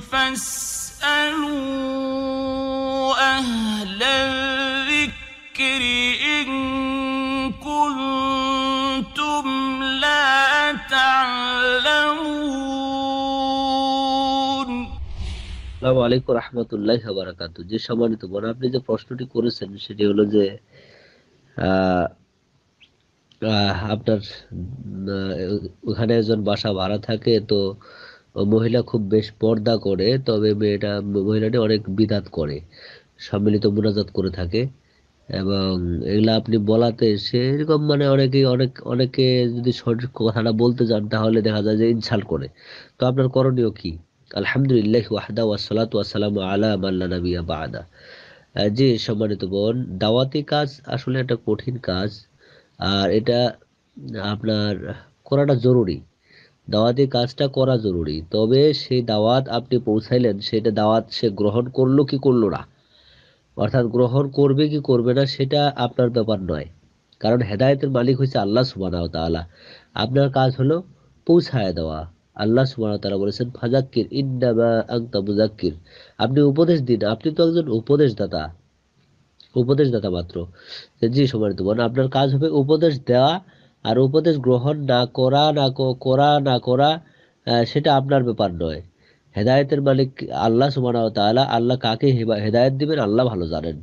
فاسألوا أهل الذكر إن كنتم لا تعلمون আসসালামু আলাইকুম রহমতুল্লাহ বারাকাতু যে সম্মানিত বোন আপনি যে প্রশ্নটি করেছেন সেটি হলো যে আপনার ওখানে একজন বাসা ভাড়া থাকে তো মহিলা খুব বেশ পর্দা করে তবে মেয়েটা মহিলাটি অনেক বিদাত করে সম্মিলিত মোনাজাত করে থাকে এবং এগুলা আপনি বলাতে সেরকম মানে অনেকেই অনেক অনেকে যদি সঠিক কথাটা বলতে চান তাহলে দেখা যায় যে ইনসাল্ট করে তো আপনার করণীয় কি আলহামদুলিল্লাহ ওয়াহদা ওয়াসালাত ওয়াসালাম আলা মাল্লা নবিয়া বাদা যে সম্মানিত বোন দাওয়াতি কাজ আসলে একটা কঠিন কাজ আর এটা আপনার করাটা জরুরি দাওয়াতের কাজটা করা জরুরি তবে সেই দাওয়াত আপনি পৌঁছাইলেন সেটা দাওয়াত সে গ্রহণ করলো কি করলো না অর্থাৎ গ্রহণ করবে কি করবে না সেটা আপনার ব্যাপার নয় কারণ হেদায়তের মালিক হচ্ছে আল্লাহ সুবানাও তালা আপনার কাজ হলো পৌঁছায় দেওয়া আল্লাহ সুবাহ তালা বলেছেন ফাজাক্কির ইন্নামা মুজাক্কির আপনি উপদেশ দিন আপনি তো একজন উপদেশদাতা উপদেশদাতা মাত্র যে জি সময় বোন আপনার কাজ হবে উপদেশ দেওয়া আর উপদেশ গ্রহণ না করা না করা না করা সেটা আপনার ব্যাপার নয় হেদায়তের মালিক আল্লাহ সুবাহ তালা আল্লাহ কাকে হেদায়ত দিবেন আল্লাহ ভালো জানেন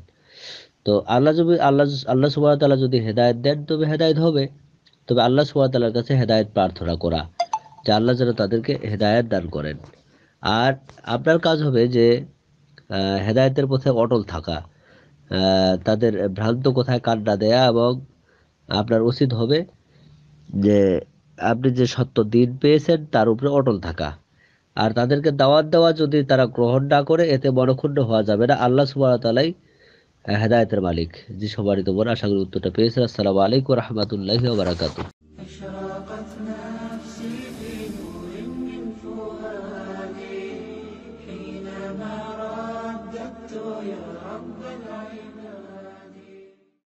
তো আল্লাহ যদি আল্লাহ আল্লাহ সুবাহ তালা যদি হেদায়ত দেন তবে হেদায়ত হবে তবে আল্লাহ সুমানতালার কাছে হেদায়ত প্রার্থনা করা যে আল্লাহ যেন তাদেরকে হেদায়ত দান করেন আর আপনার কাজ হবে যে হেদায়তের পথে অটল থাকা তাদের ভ্রান্ত কোথায় কান্না দেয়া এবং আপনার উচিত হবে যে আপনি যে সত্য দিন পেয়েছেন তার উপরে অটল থাকা আর তাদেরকে দাওয়াত দেওয়া যদি তারা গ্রহণ না করে এতে মনক্ষুণ্ণ হওয়া যাবে না আল্লাহ সুবাহতালাই হেদায়তের মালিক যে সবারই তো বোন আশা করি উত্তরটা পেয়েছেন আসসালাম আলাইকুম রহমতুল্লাহ বারাকাতু